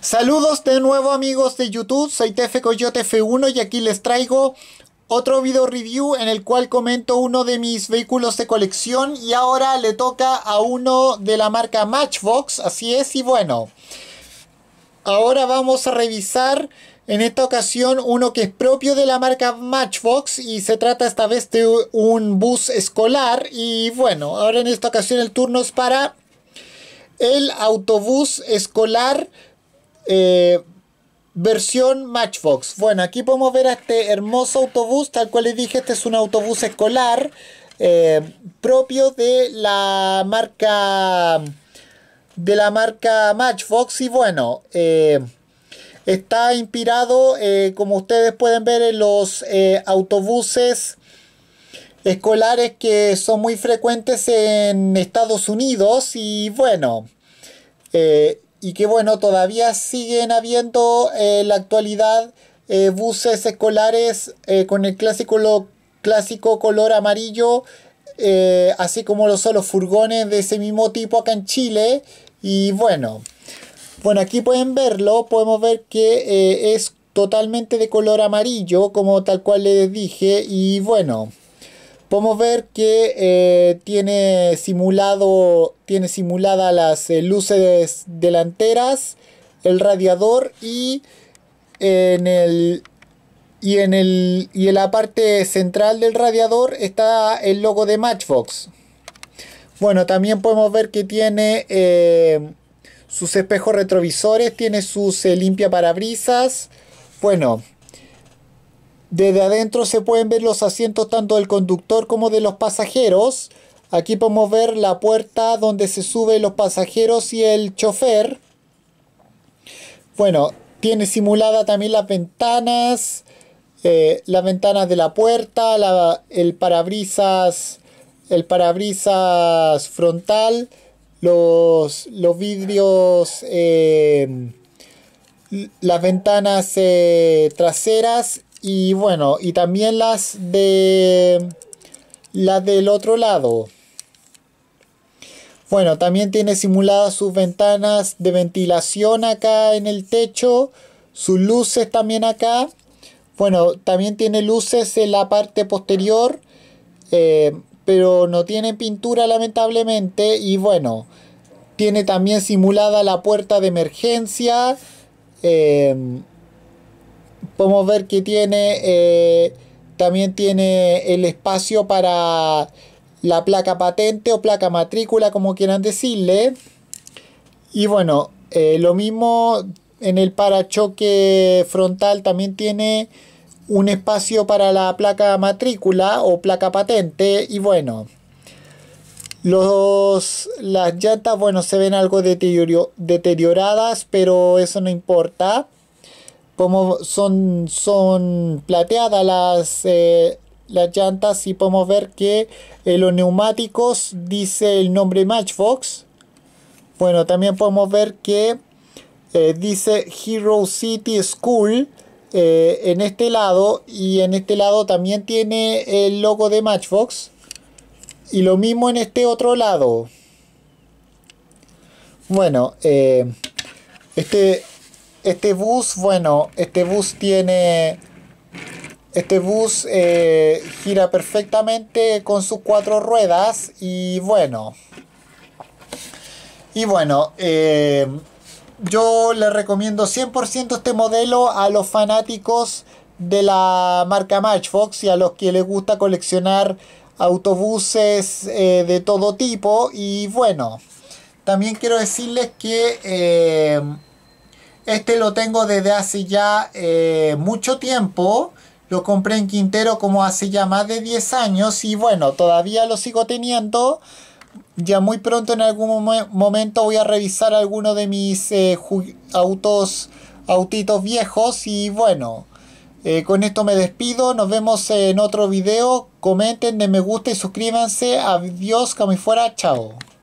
Saludos de nuevo amigos de YouTube, soy Tefe Coyote F1 y aquí les traigo otro video review en el cual comento uno de mis vehículos de colección y ahora le toca a uno de la marca Matchbox, así es y bueno. Ahora vamos a revisar en esta ocasión uno que es propio de la marca Matchbox y se trata esta vez de un bus escolar y bueno, ahora en esta ocasión el turno es para el autobús escolar eh, versión Matchbox. Bueno, aquí podemos ver a este hermoso autobús, tal cual les dije, este es un autobús escolar eh, propio de la marca de la marca Matchbox y bueno, eh, está inspirado, como ustedes pueden ver, en los autobuses escolares que son muy frecuentes en Estados Unidos y bueno y que bueno, todavía siguen habiendo en eh, la actualidad eh, buses escolares eh, con el clásico, clásico color amarillo, así como lo son los furgones de ese mismo tipo acá en Chile. Y bueno, bueno, aquí pueden verlo, podemos ver que es totalmente de color amarillo, como tal cual les dije, y bueno, Podemos ver que eh, tiene simulado, tiene simulada las eh, luces delanteras, el radiador y en el y en el y en la parte central del radiador está el logo de Matchbox. Bueno, también podemos ver que tiene eh, sus espejos retrovisores, tiene sus limpia parabrisas. Bueno, desde adentro se pueden ver los asientos tanto del conductor como de los pasajeros. Aquí podemos ver la puerta donde se suben los pasajeros y el chofer. Bueno, tiene simulada también las ventanas, eh, las ventanas de la puerta, el parabrisas, el parabrisas frontal, los, vidrios, eh, las ventanas eh, traseras y bueno, y también las de las del otro lado. Bueno, también tiene simuladas sus ventanas de ventilación acá en el techo, sus luces también acá. Bueno, también tiene luces en la parte posterior, eh, pero no tiene pintura lamentablemente. Y bueno, tiene también simulada la puerta de emergencia. Eh, podemos ver que tiene eh, también tiene el espacio para la placa patente o placa matrícula como quieran decirle y bueno eh, lo mismo en el parachoque frontal también tiene un espacio para la placa matrícula o placa patente y bueno los, las llantas bueno se ven algo deterioradas pero eso no importa como son, son plateadas las, eh, las llantas y podemos ver que en eh, los neumáticos dice el nombre Matchbox. Bueno, también podemos ver que eh, dice Hero City School en este lado y en este lado también tiene el logo de Matchbox. Y lo mismo en este otro lado. Bueno, este este bus, bueno, este bus tiene... Este bus eh, gira perfectamente con sus cuatro ruedas y bueno. Y bueno, eh, yo le recomiendo 100% este modelo a los fanáticos de la marca Matchbox y a los que les gusta coleccionar autobuses eh, de todo tipo. Y bueno, también quiero decirles que... Este lo tengo desde hace ya eh, mucho tiempo. Lo compré en Quintero como hace ya más de 10 años y bueno, todavía lo sigo teniendo. Ya muy pronto en algún momento voy a revisar alguno de mis eh, autos, autitos viejos y bueno, eh, con esto me despido. Nos vemos en otro video. Comenten, den me gusta y suscríbanse. Adiós, como y fuera. Chao.